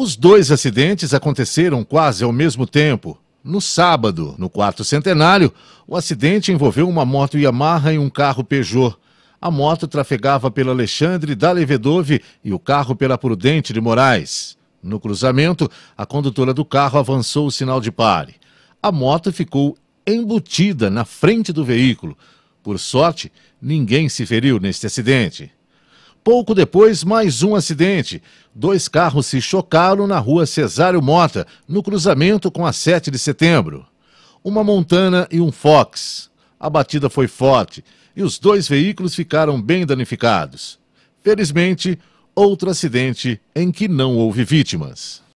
Os dois acidentes aconteceram quase ao mesmo tempo. No sábado, no quarto centenário, o acidente envolveu uma moto Yamaha e um carro Peugeot. A moto trafegava pela Alexandre da Levedove e o carro pela Prudente de Moraes. No cruzamento, a condutora do carro avançou o sinal de pare. A moto ficou embutida na frente do veículo. Por sorte, ninguém se feriu neste acidente. Pouco depois, mais um acidente. Dois carros se chocaram na rua Cesário Mota, no cruzamento com a 7 de setembro. Uma Montana e um Fox. A batida foi forte e os dois veículos ficaram bem danificados. Felizmente, outro acidente em que não houve vítimas.